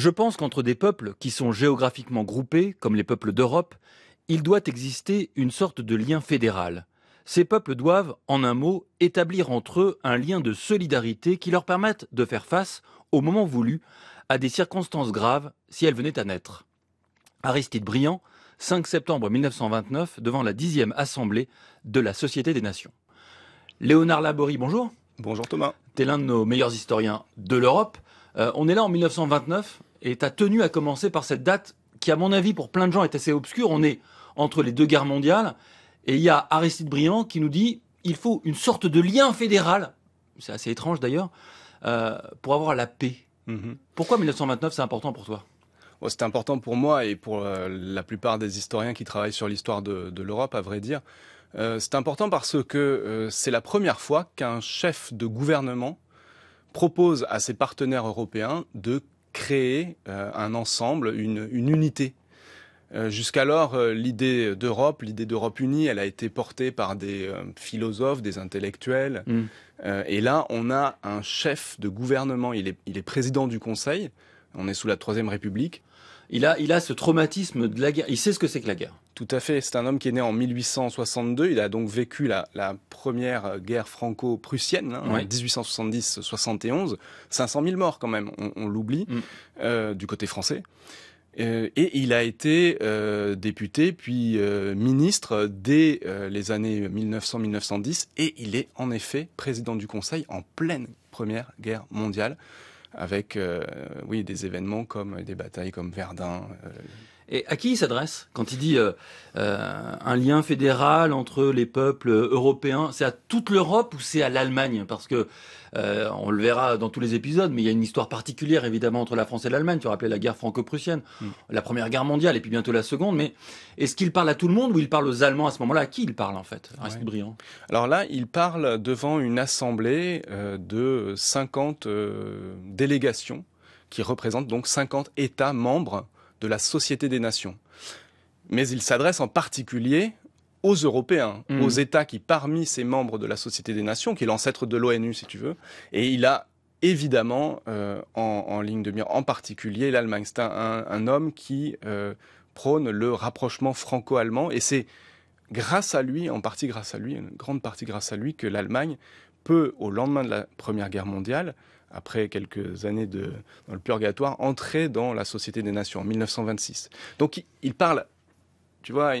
Je pense qu'entre des peuples qui sont géographiquement groupés, comme les peuples d'Europe, il doit exister une sorte de lien fédéral. Ces peuples doivent, en un mot, établir entre eux un lien de solidarité qui leur permette de faire face, au moment voulu, à des circonstances graves si elles venaient à naître. Aristide Briand, 5 septembre 1929, devant la 10e Assemblée de la Société des Nations. Léonard Laborie, bonjour. Bonjour Thomas. es l'un de nos meilleurs historiens de l'Europe. Euh, on est là en 1929, et tu as tenu à commencer par cette date qui, à mon avis, pour plein de gens est assez obscure. On est entre les deux guerres mondiales. Et il y a Aristide Briand qui nous dit il faut une sorte de lien fédéral, c'est assez étrange d'ailleurs, euh, pour avoir la paix. Mhm. Pourquoi 1929, c'est important pour toi oh, c'est important pour moi et pour euh, la plupart des historiens qui travaillent sur l'histoire de, l'Europe, à vrai dire. Euh, c'est important parce que c'est la première fois qu'un chef de gouvernement propose à ses partenaires européens de créer euh, un ensemble, une, unité. Euh, jusqu'alors, euh, l'idée d'Europe, l'idée d'Europe unie, elle a été portée par des philosophes, des intellectuels. Mm. Et là, on a un chef de gouvernement, il il est président du Conseil, on est sous la Troisième République, il a, il a ce traumatisme de la guerre. Il sait ce que c'est que la guerre. Tout à fait. C'est un homme qui est né en 1862. Il a donc vécu la, première guerre franco-prussienne, 1870-71. 500 000 morts quand même, on, l'oublie, mm. euh, du côté français. Euh, et il a été euh, député puis ministre dès les années 1900-1910 et il est en effet président du Conseil en pleine Première Guerre mondiale avec euh, oui, des événements comme des batailles comme Verdun. Euh, et à qui il s'adresse quand il dit euh, euh, un lien fédéral entre les peuples européens C'est à toute l'Europe ou c'est à l'Allemagne Parce que euh, on le verra dans tous les épisodes, mais il y a une histoire particulière évidemment entre la France et l'Allemagne. Tu rappelé la guerre franco-prussienne, hmm. la première guerre mondiale et puis bientôt la seconde. Mais est-ce qu'il parle à tout le monde ou il parle aux Allemands à ce moment-là À qui il parle en fait ah, Alors là, il parle devant une assemblée de 50 délégations qui représentent donc 50 États membres de la Société des Nations. Mais il s'adresse en particulier aux Européens, mmh. aux États qui, parmi ces membres de la Société des Nations, qui est l'ancêtre de l'ONU, si tu veux, et il a évidemment euh, en, ligne de mire, en particulier l'Allemagne. C'est un, homme qui euh, prône le rapprochement franco-allemand, et c'est grâce à lui, en partie grâce à lui, une grande partie grâce à lui, que l'Allemagne peut, au lendemain de la Première Guerre mondiale, après quelques années de, dans le purgatoire, entrer dans la Société des Nations en 1926. Donc il parle, tu vois,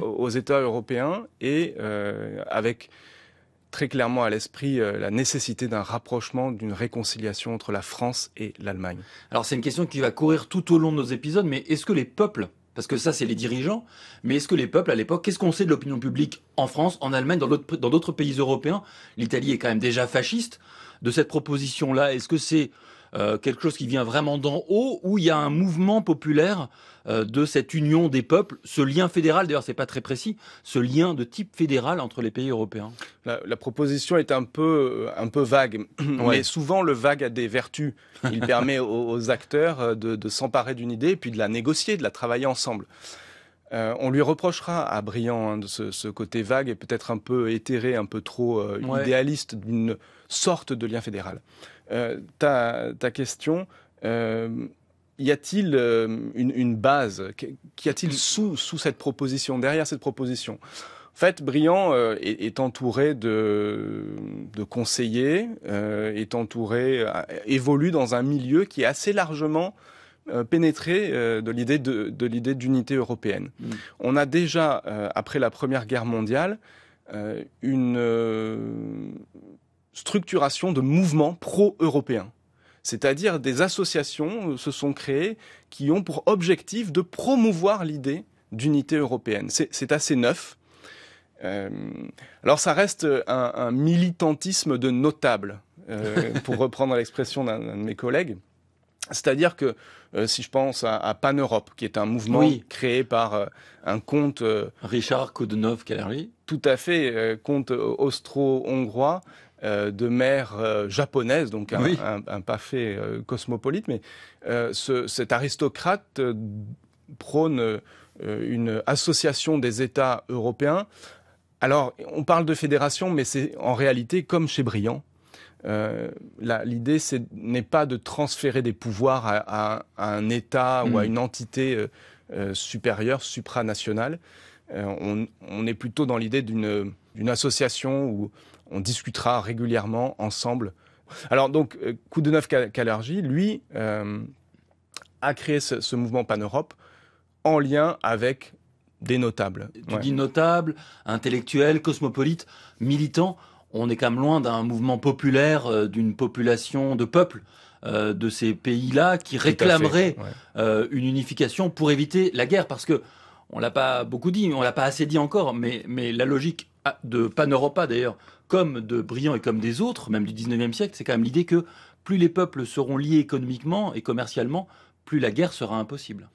aux États européens et euh, avec très clairement à l'esprit euh, la nécessité d'un rapprochement, d'une réconciliation entre la France et l'Allemagne. Alors c'est une question qui va courir tout au long de nos épisodes, mais est-ce que les peuples parce que ça, c'est les dirigeants. Mais est-ce que les peuples, à l'époque, qu'est-ce qu'on sait de l'opinion publique en France, en Allemagne, dans d'autres pays européens L'Italie est quand même déjà fasciste de cette proposition-là Est-ce que c'est euh, quelque chose qui vient vraiment d'en haut ou il y a un mouvement populaire euh, de cette union des peuples, ce lien fédéral, d'ailleurs c'est pas très précis, ce lien de type fédéral entre les pays européens La, proposition est un peu, euh, un peu vague, mais souvent le vague a des vertus. Il permet aux, acteurs de, s'emparer d'une idée et puis de la négocier, de la travailler ensemble. on lui reprochera à Briand hein, de ce, côté vague et peut-être un peu éthéré, un peu trop idéaliste d'une sorte de lien fédéral. Euh, ta, ta, question, euh, y a-t-il euh, une, base Qu'y a-t-il sous, sous cette proposition, derrière cette proposition en fait, Briand est, entouré de, de conseillers, est entouré, évolue dans un milieu qui est assez largement pénétré de l'idée de, de l'idée d'unité européenne. Mm. On a déjà, après la Première Guerre mondiale, une, structuration de mouvements pro-européens. C'est-à-dire des associations euh, se sont créées qui ont pour objectif de promouvoir l'idée d'unité européenne. C'est assez neuf. Euh, alors ça reste euh, un, militantisme de notable, pour reprendre l'expression d'un de mes collègues. C'est-à-dire que si je pense à, Pan-Europe, qui est un mouvement créé par un comte... Richard Kodenov-Kaleri Tout à fait, comte austro-hongrois, euh, de mère euh, japonaise, donc un, oui. un, euh, cosmopolite, mais cet aristocrate prône une association des États européens. Alors, on parle de fédération, mais c'est en réalité comme chez Briand. L'idée, L'idée n'est pas de transférer des pouvoirs à, un État ou à mm. une entité supérieure, supranationale. On, on, est plutôt dans l'idée d'une association où on discutera régulièrement ensemble. Alors donc, euh, coup de neuf Kalergi, lui, euh, a créé ce, mouvement Pan-Europe en lien avec des notables. Tu dis notables, intellectuels, cosmopolites, militants. On est quand même loin d'un mouvement populaire, euh, d'une population de peuples de ces pays-là qui réclamerait une unification pour éviter la guerre. Parce que, on l'a pas beaucoup dit, on l'a pas assez dit encore, mais, mais la logique ah, de Pan-Europa d'ailleurs, comme de Briand et comme des autres, même du 19e siècle, c'est quand même l'idée que plus les peuples seront liés économiquement et commercialement, plus la guerre sera impossible.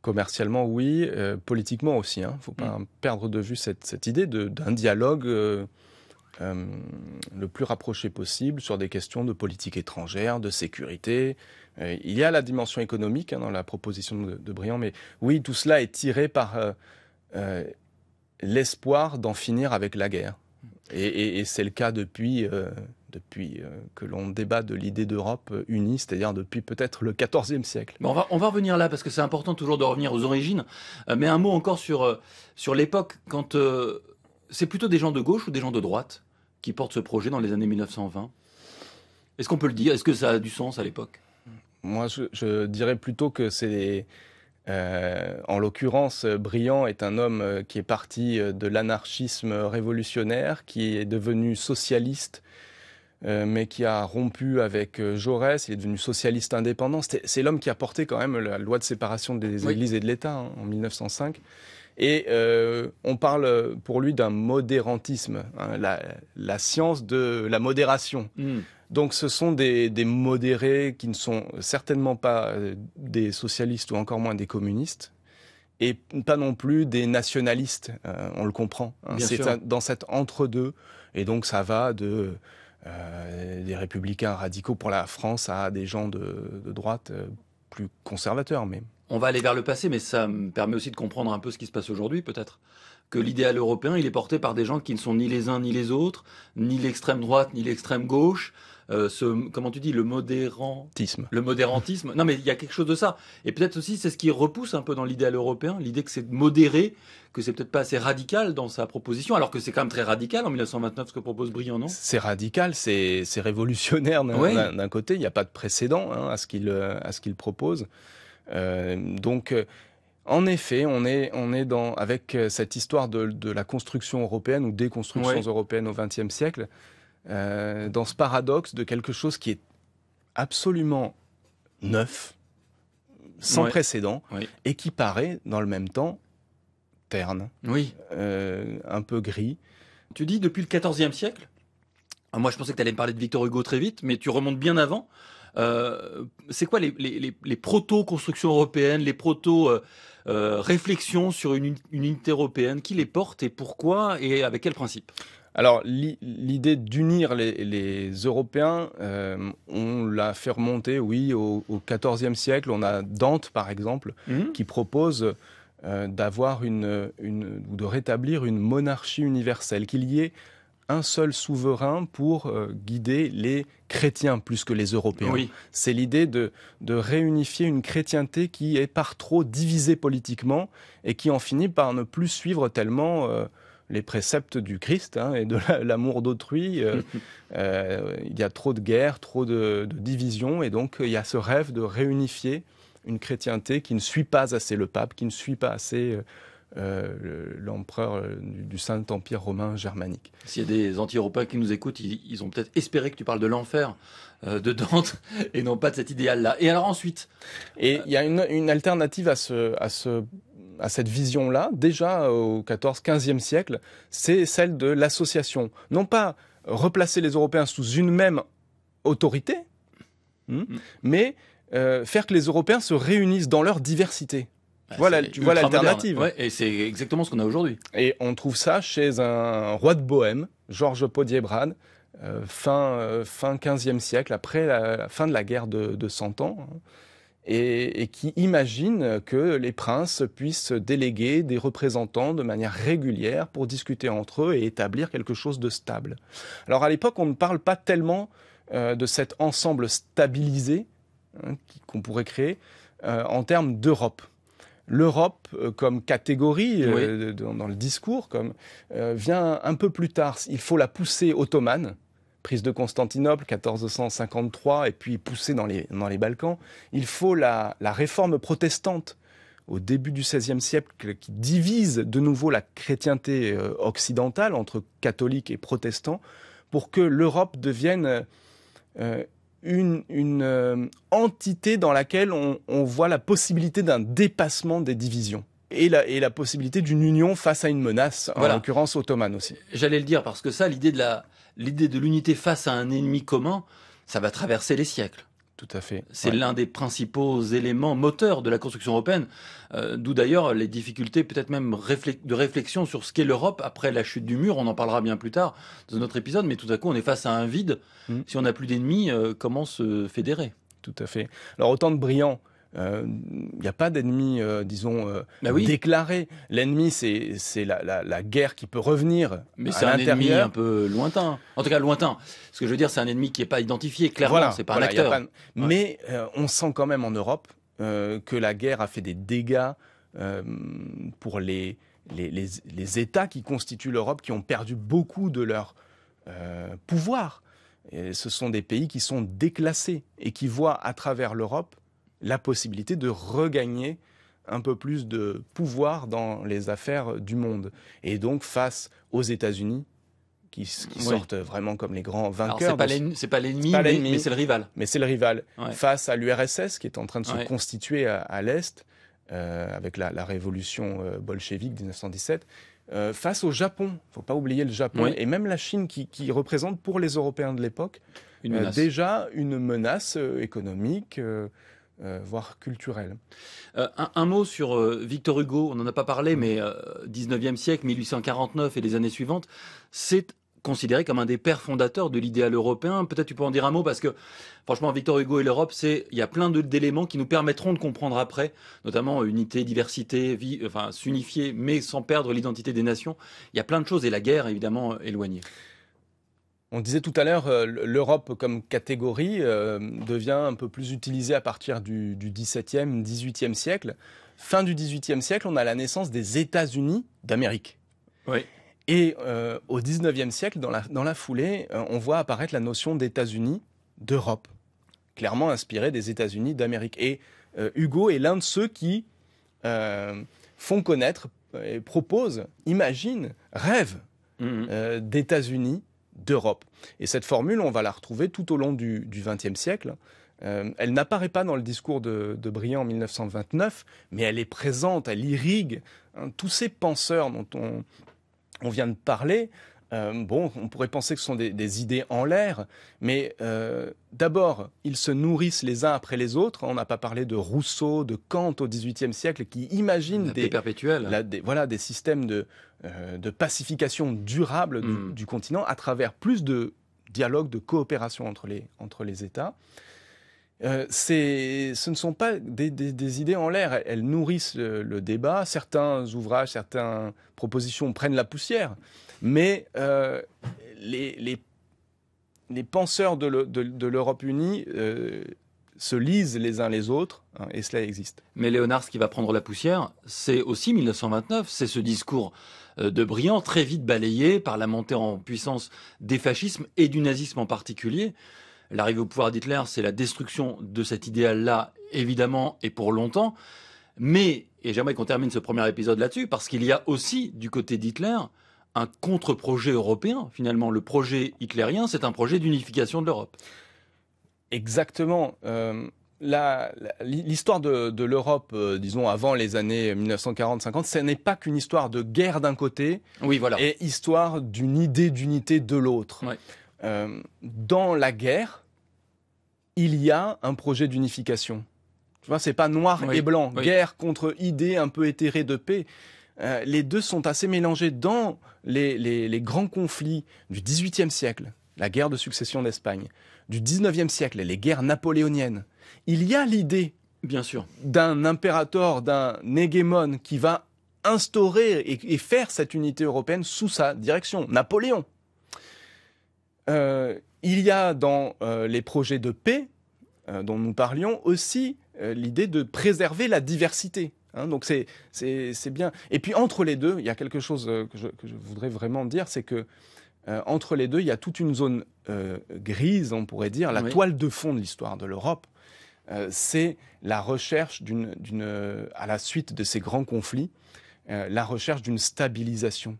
Commercialement, oui, euh, politiquement aussi. Il hein. ne faut pas mm. perdre de vue cette, idée d'un dialogue euh, euh, le plus rapproché possible sur des questions de politique étrangère, de sécurité. il y a la dimension économique hein, dans la proposition de, Briand, mais oui, tout cela est tiré par l'espoir d'en finir avec la guerre. Et, c'est le cas depuis, euh, depuis euh, que l'on débat de l'idée d'Europe unie, c'est-à-dire depuis peut-être le XIVe siècle. on, va, on va revenir là parce que c'est important toujours de revenir aux origines. Euh, mais un mot encore sur, sur l'époque, quand c'est plutôt des gens de gauche ou des gens de droite qui portent ce projet dans les années 1920 Est-ce qu'on peut le dire Est-ce que ça a du sens à l'époque Moi, je dirais plutôt que c'est euh, en l'occurrence, Briand est un homme euh, qui est parti euh, de l'anarchisme révolutionnaire, qui est devenu socialiste, mais qui a rompu avec Jaurès, il est devenu socialiste indépendant. C'est l'homme qui a porté quand même la loi de séparation des églises et de l'État hein, en 1905. Et on parle pour lui d'un modérantisme, hein, la, science de la modération. Hmm. Donc ce sont des, modérés qui ne sont certainement pas euh, des socialistes ou encore moins des communistes et pas non plus des nationalistes, euh, on le comprend. Hein. C'est dans cet entre-deux, et donc ça va de euh, des républicains radicaux pour la France à des gens de, droite plus conservateurs. Mais... On va aller vers le passé, mais ça me permet aussi de comprendre un peu ce qui se passe aujourd'hui peut-être que l'idéal européen, il est porté par des gens qui ne sont ni les uns ni les autres, ni l'extrême droite ni l'extrême gauche, euh, ce, comment tu dis, le modérantisme. Le modérantisme. Non, mais il y a quelque chose de ça. Et peut-être aussi, c'est ce qui repousse un peu dans l'idéal européen, l'idée que c'est modéré, que c'est peut-être pas assez radical dans sa proposition, alors que c'est quand même très radical en 1929 ce que propose Briand, non C'est radical, c'est révolutionnaire d'un côté, il n'y a pas de précédent hein, à ce qu'il propose. Euh, donc, euh, en effet, on est, avec cette histoire de, la construction européenne ou des constructions européennes au XXe siècle. Euh, dans ce paradoxe de quelque chose qui est absolument neuf, sans précédent, et qui paraît dans le même temps terne, oui. Euh, un peu gris. Tu dis depuis le XIVe siècle ah, Moi je pensais que tu allais me parler de Victor Hugo très vite, mais tu remontes bien avant. Euh, c'est quoi les, proto-constructions européennes, les proto-réflexions sur une, une, unité européenne Qui les porte et pourquoi et avec quels principes alors, l'idée d'unir les, Européens, euh, on l'a fait remonter, oui, au, XIVe siècle. On a Dante, par exemple, mhm. qui propose euh, d'avoir une, ou de rétablir une monarchie universelle, qu'il y ait un seul souverain pour euh, guider les chrétiens plus que les Européens. C'est l'idée de, réunifier une chrétienté qui est par trop divisée politiquement et qui en finit par ne plus suivre tellement les préceptes du Christ hein, et de l'amour d'autrui. Euh, euh, il y a trop de guerres, trop de, divisions, et donc euh, il y a ce rêve de réunifier une chrétienté qui ne suit pas assez le pape, qui ne suit pas assez l'empereur du, Saint-Empire romain germanique. S'il y a des anti-européens qui nous écoutent, ils, ont peut-être espéré que tu parles de l'enfer de Dante et non pas de cet idéal-là. Et alors ensuite Et il y a une, alternative à ce, à ce à cette vision-là, déjà euh, au 14 15e siècle, c'est celle de l'association. Non pas replacer les Européens sous une même autorité, hmm, hmm. mais euh, faire que les Européens se réunissent dans leur diversité. Bah, voilà, tu vois l'alternative. et c'est exactement ce qu'on a aujourd'hui. Et on trouve ça chez un roi de Bohème, Georges Podiebrad, euh, fin, fin 15e siècle, après la, fin de la guerre de, Cent 100 ans. Hein et, qui imagine que les princes puissent déléguer des représentants de manière régulière pour discuter entre eux et établir quelque chose de stable. Alors à l'époque, on ne parle pas tellement euh, de cet ensemble stabilisé hein, qu'on pourrait créer euh, en termes d'Europe l'Europe euh, comme catégorie dans, le discours vient un peu plus tard. Il faut la pousser ottomane prise de Constantinople 1453 et puis poussée dans les, dans les Balkans, il faut la, réforme protestante au début du XVIe siècle qui divise de nouveau la chrétienté euh, occidentale entre catholiques et protestants pour que l'Europe devienne euh, une, euh, entité dans laquelle on voit la possibilité d'un dépassement des divisions et la, possibilité d'une union face à une menace, en l'occurrence ottomane aussi. J'allais le dire parce que ça, l'idée de l'unité face à un ennemi commun, ça va traverser les siècles. Tout à fait. C'est l'un des principaux éléments moteurs de la construction européenne, euh, d'où d'ailleurs les difficultés peut-être même de réflexion sur ce qu'est l'Europe après la chute du mur. On en parlera bien plus tard dans notre épisode, mais tout à coup on est face à un vide. Hmm. Si on n'a plus d'ennemis, euh, comment se fédérer tout à fait. Alors autant de brillants il euh, n'y a pas d'ennemi, euh, disons, euh, bah déclaré. L'ennemi, c'est la, guerre qui peut revenir. Mais c'est un ennemi un peu lointain. En tout cas, lointain. Ce que je veux dire, c'est un ennemi qui n'est pas identifié, clairement. c'est pas un acteur. Mais on sent quand même en Europe que la guerre a fait des dégâts pour les les, États qui constituent l'Europe, qui ont perdu beaucoup de leur pouvoir. Et ce sont des pays qui sont déclassés et qui voient à travers l'Europe la possibilité de regagner un peu plus de pouvoir dans les affaires du monde. Et donc face aux États-Unis, qui, sortent vraiment comme les grands vainqueurs. C'est pas l'ennemi, mais, c'est le rival. Mais c'est le rival. Face à l'URSS qui est en train de se constituer à, l'Est, euh, avec la, révolution bolchévique de 1917, face au Japon. Il ne faut pas oublier le Japon et même la Chine qui, qui, représente pour les Européens de l'époque euh, déjà une menace euh, économique. Euh, voire culturelle. Euh, un, mot sur euh, Victor Hugo, on n'en a pas parlé, mais 19e siècle, 1849 et les années suivantes, c'est considéré comme un des pères fondateurs de l'idéal européen. Peut-être tu peux en dire un mot parce que franchement Victor Hugo et l'Europe, c'est il y a plein d'éléments qui nous permettront de comprendre après, notamment unité, diversité, vie, enfin s'unifier mais sans perdre l'identité des nations. Il y a plein de choses et la guerre évidemment éloignée. On disait tout à l'heure, euh, l'Europe comme catégorie euh, devient un peu plus utilisée à partir du, XVIIe, XVIIIe siècle. Fin du XVIIIe siècle, on a la naissance des États-Unis d'Amérique. Et euh, au 19e siècle, dans la, foulée, on voit apparaître la notion d'États-Unis d'Europe, clairement inspirée des États-Unis d'Amérique. Et Hugo est l'un de ceux qui font connaître, et proposent, imaginent, rêvent mmh. d'États-Unis d'Europe. Et cette formule, on va la retrouver tout au long du XXe siècle. Euh, elle n'apparaît pas dans le discours de, de, Briand en 1929, mais elle est présente, elle irrigue hein, tous ces penseurs dont on vient de parler. Euh, bon, on pourrait penser que ce sont des, idées en l'air, mais euh, d'abord, ils se nourrissent les uns après les autres. On n'a pas parlé de Rousseau, de Kant au XVIIie siècle, qui imaginent des, voilà, des systèmes de, euh, pacification durable mm. du, continent à travers plus de dialogue, de coopération entre les, entre les États. Euh, ce ne sont pas des, idées en l'air, elles nourrissent le, débat. Certains ouvrages, certaines propositions prennent la poussière, mais euh, les, penseurs de l'Europe unie euh, se lisent les uns les autres, hein, et cela existe. Mais Léonard, ce qui va prendre la poussière, c'est aussi 1929, c'est ce discours de Briand, très vite balayé par la montée en puissance des fascismes et du nazisme en particulier. L'arrivée au pouvoir d'Hitler, c'est la destruction de cet idéal-là, évidemment, et pour longtemps. Mais, et j'aimerais qu'on termine ce premier épisode là-dessus, parce qu'il y a aussi, du côté d'Hitler, un contre-projet européen. Finalement, le projet hitlérien, c'est un projet d'unification de l'Europe. Exactement. Euh, l'histoire de, l'Europe, euh, disons avant les années 1940-50, ce n'est pas qu'une histoire de guerre d'un côté, et histoire d'une idée d'unité de l'autre. Ouais. Euh, dans la guerre, il y a un projet d'unification. Tu vois, c'est pas noir et blanc, guerre contre idée un peu éthérée de paix. Euh, les deux sont assez mélangés dans les, grands conflits du XVIIIe siècle, la guerre de succession d'Espagne, du XIXe siècle, les guerres napoléoniennes. Il y a l'idée, bien sûr, d'un impérateur, d'un hégémon qui va instaurer et faire cette unité européenne sous sa direction, Napoléon. Euh, il y a dans euh, les projets de paix euh, dont nous parlions aussi l'idée de préserver la diversité. Hein. donc c'est, bien. Et puis entre les deux, il y a quelque chose que je, voudrais vraiment dire, c'est que entre les deux, il y a toute une zone grise, on pourrait dire, la toile de fond de l'histoire de l'Europe. c'est la recherche à la suite de ces grands conflits, la recherche d'une stabilisation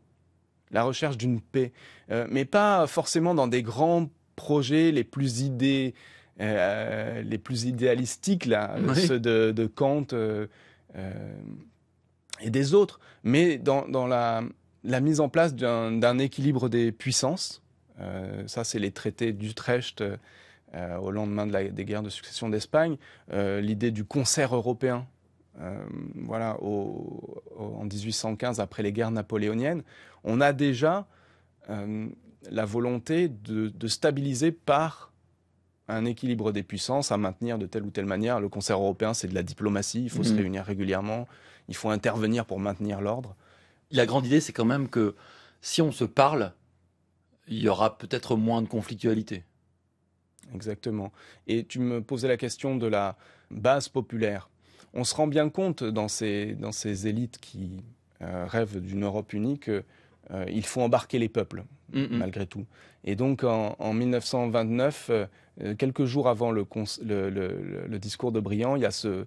la recherche d'une paix, euh, mais pas forcément dans des grands projets les plus idées, euh, les plus idéalistiques euh, ceux de, Kant et des autres, mais dans, la, mise en place d'un équilibre des puissances. ça, c'est les traités d'Utrecht. au lendemain des guerres de succession d'Espagne, l'idée du concert européen, euh, voilà, en 1815, après les guerres napoléoniennes, on a déjà euh, la volonté de, stabiliser par un équilibre des puissances à maintenir de telle ou telle manière. Le Conseil européen, c'est de la diplomatie, il faut se mhm. réunir régulièrement, il faut intervenir pour maintenir l'ordre. La grande idée, c'est quand même que si on se parle, il y aura peut-être moins de conflictualité. Exactement. Et tu me posais la question de la base populaire on se rend bien compte dans ces, dans ces élites qui euh, rêvent d'une Europe unique, qu'il euh, faut embarquer les peuples, mm, mm. malgré tout. Et donc en, 1929, euh, quelques jours avant le, discours de Briand, il y a ce,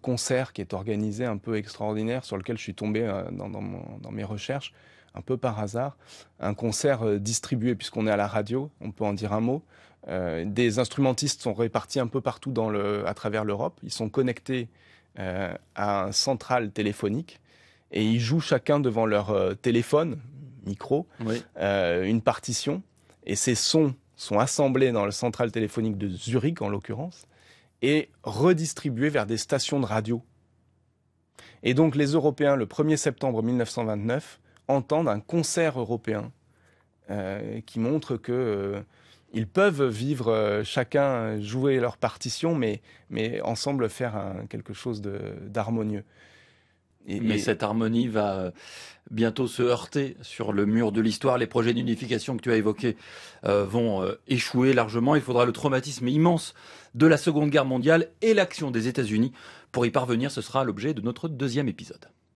concert qui est organisé un peu extraordinaire, sur lequel je suis tombé dans, mes recherches, un peu par hasard. Un concert distribué, puisqu'on est à la radio, on peut en dire un mot. des instrumentistes sont répartis un peu partout à travers l'Europe. Ils sont connectés euh, à un central téléphonique et ils jouent chacun devant leur euh, téléphone, micro, euh, une partition et ces sons sont assemblés dans le central téléphonique de Zurich en l'occurrence et redistribués vers des stations de radio. Et donc les Européens, le 1er septembre 1929, entendent un concert européen qui montre que ils peuvent vivre euh, chacun jouer leur partition, mais, mais ensemble faire quelque chose d'harmonieux. mais cette harmonie va euh, bientôt se heurter sur le mur de l'histoire. Les projets d'unification que tu as évoqués euh, vont échouer largement. Il faudra le traumatisme immense de la Seconde Guerre mondiale et l'action des États-Unis pour y parvenir. Ce sera l'objet de notre deuxième épisode.